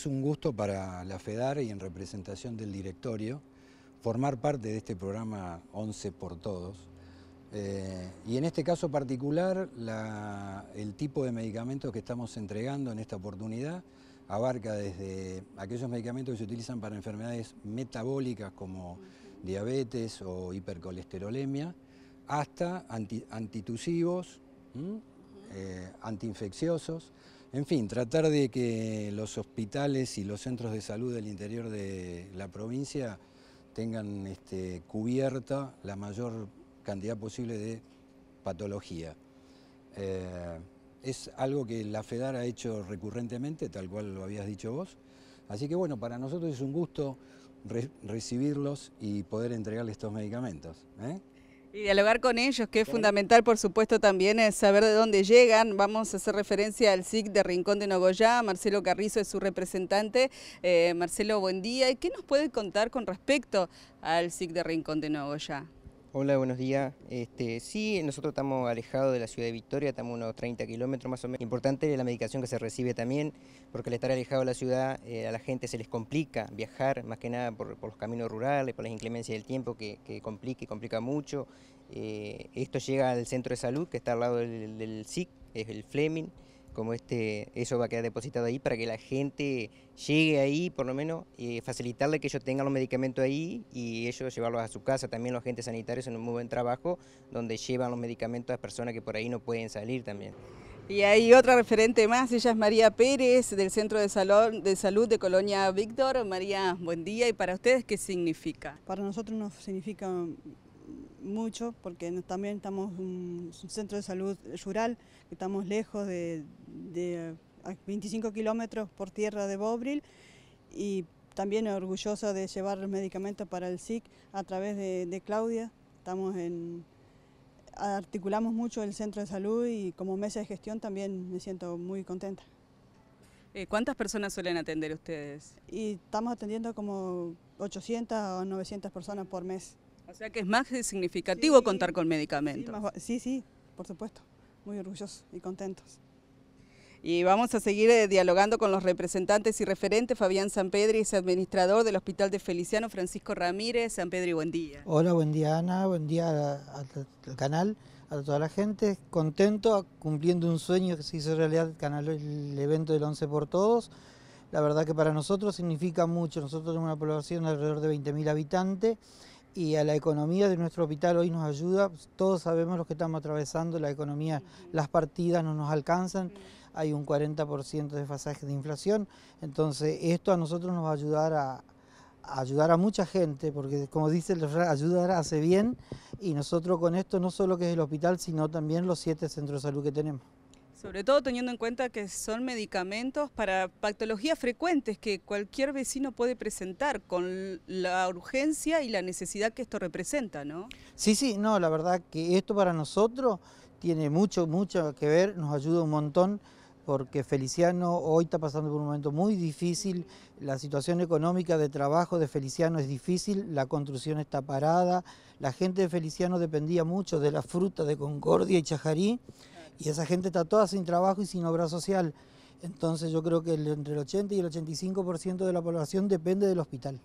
Es un gusto para la FEDAR y en representación del directorio formar parte de este programa 11 por Todos. Eh, y en este caso particular, el tipo de medicamentos que estamos entregando en esta oportunidad abarca desde aquellos medicamentos que se utilizan para enfermedades metabólicas como diabetes o hipercolesterolemia, hasta antitusivos, eh, antiinfecciosos, en fin, tratar de que los hospitales y los centros de salud del interior de la provincia tengan este, cubierta la mayor cantidad posible de patología. Eh, es algo que la FEDAR ha hecho recurrentemente, tal cual lo habías dicho vos. Así que bueno, para nosotros es un gusto recibirlos y poder entregarles estos medicamentos. ¿eh? Y dialogar con ellos, que es fundamental, por supuesto, también es saber de dónde llegan. Vamos a hacer referencia al SIC de Rincón de Nogoyá. Marcelo Carrizo es su representante. Eh, Marcelo, buen día. ¿Y qué nos puede contar con respecto al SIC de Rincón de Nogoyá? Hola, buenos días. Este, sí, nosotros estamos alejados de la ciudad de Victoria, estamos unos 30 kilómetros más o menos. Importante la medicación que se recibe también, porque al estar alejado de la ciudad eh, a la gente se les complica viajar, más que nada por, los caminos rurales, por las inclemencias del tiempo que, complica y complica mucho. Eh, esto llega al centro de salud que está al lado del, del SIC, es el Fleming como este, eso va a quedar depositado ahí para que la gente llegue ahí, por lo menos, y facilitarle que ellos tengan los medicamentos ahí y ellos llevarlos a su casa. También los agentes sanitarios en un muy buen trabajo, donde llevan los medicamentos a las personas que por ahí no pueden salir también. Y hay otra referente más, ella es María Pérez, del Centro de, de Salud de Colonia Víctor. María, buen día. ¿Y para ustedes qué significa? Para nosotros nos significa mucho, porque también estamos un, un centro de salud rural, estamos lejos de, 25 kilómetros por tierra de Bobril y también orgullosa de llevar medicamentos para el SIC a través de, Claudia. Estamos en, articulamos mucho el centro de salud y como mesa de gestión también me siento muy contenta. Eh, ¿Cuántas personas suelen atender ustedes? Y estamos atendiendo como 800 o 900 personas por mes. O sea que es más significativo contar con medicamentos. Sí, sí, por supuesto. Muy orgullosos y contentos. Y vamos a seguir eh, dialogando con los representantes y referentes. Fabián Sanpedri es administrador del Hospital de Feliciano, Francisco Ramírez. Sanpedri, buen día. Hola, buen día Ana, buen día al canal, a toda la gente. Contento, cumpliendo un sueño que se hizo realidad el, canal, el evento del 11 por Todos. La verdad que para nosotros significa mucho. Nosotros tenemos una población de alrededor de 20.000 habitantes y a la economía de nuestro hospital hoy nos ayuda. Todos sabemos lo que estamos atravesando, la economía, las partidas no nos alcanzan, hay un 40% de desfasaje de inflación, entonces esto a nosotros nos va a ayudar a, ayudar a mucha gente, porque como dice el ayudar hace bien, y nosotros con esto no solo que es el hospital, sino también los siete centros de salud que tenemos. Sobre todo teniendo en cuenta que son medicamentos para patologías frecuentes que cualquier vecino puede presentar con la urgencia y la necesidad que esto representa, ¿no? Sí, sí, no, la verdad que esto para nosotros tiene mucho, mucho que ver, nos ayuda un montón porque Feliciano hoy está pasando por un momento muy difícil, la situación económica de trabajo de Feliciano es difícil, la construcción está parada, la gente de Feliciano dependía mucho de la fruta de Concordia y Chajarí, y esa gente está toda sin trabajo y sin obra social. Entonces yo creo que entre el 80 y el 85% de la población depende del hospital.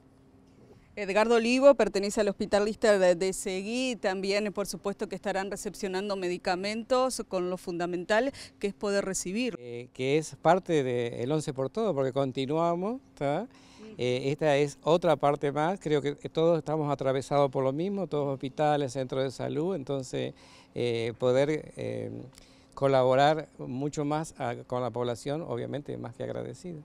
Edgardo Olivo pertenece al hospitalista de Seguí, también por supuesto que estarán recepcionando medicamentos con lo fundamental que es poder recibir. Eh, que es parte del el 11 por todo, porque continuamos, eh, esta es otra parte más, creo que todos estamos atravesados por lo mismo, todos hospitales, centros de salud, entonces eh, poder colaborar mucho más con la población, obviamente más que agradecido.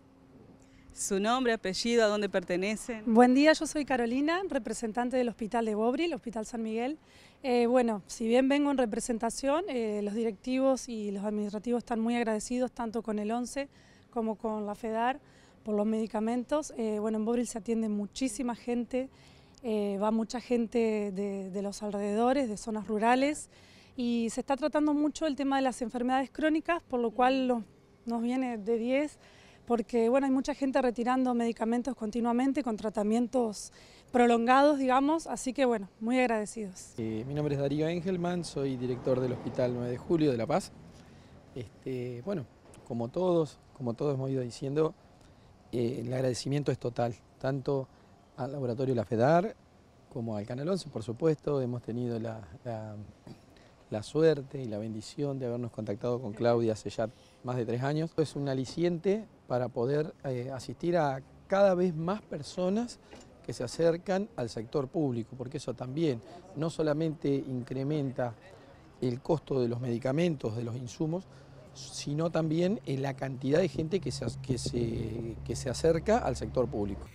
¿Su nombre, apellido, a dónde pertenecen? Buen día, yo soy Carolina, representante del Hospital de Bobril, Hospital San Miguel. Eh, bueno, si bien vengo en representación, eh, los directivos y los administrativos están muy agradecidos tanto con el 11 como con la FEDAR por los medicamentos. Eh, bueno, en Bobril se atiende muchísima gente, va mucha gente de, de los alrededores, de zonas rurales y se está tratando mucho el tema de las enfermedades crónicas, por lo cual nos viene de 10, porque bueno, hay mucha gente retirando medicamentos continuamente con tratamientos prolongados, digamos, así que bueno, muy agradecidos. Eh, mi nombre es Darío Engelman, soy director del Hospital 9 de Julio de La Paz. Este, bueno, como todos, como todos hemos ido diciendo, eh, el agradecimiento es total, tanto al laboratorio La FEDAR como al Canal 11, por supuesto, hemos tenido la la suerte y la bendición de habernos contactado con Claudia hace ya más de tres años. Es un aliciente para poder eh, asistir a cada vez más personas que se acercan al sector público, porque eso también no solamente incrementa el costo de los medicamentos, de los insumos, sino también la cantidad de gente que que se, que se acerca al sector público.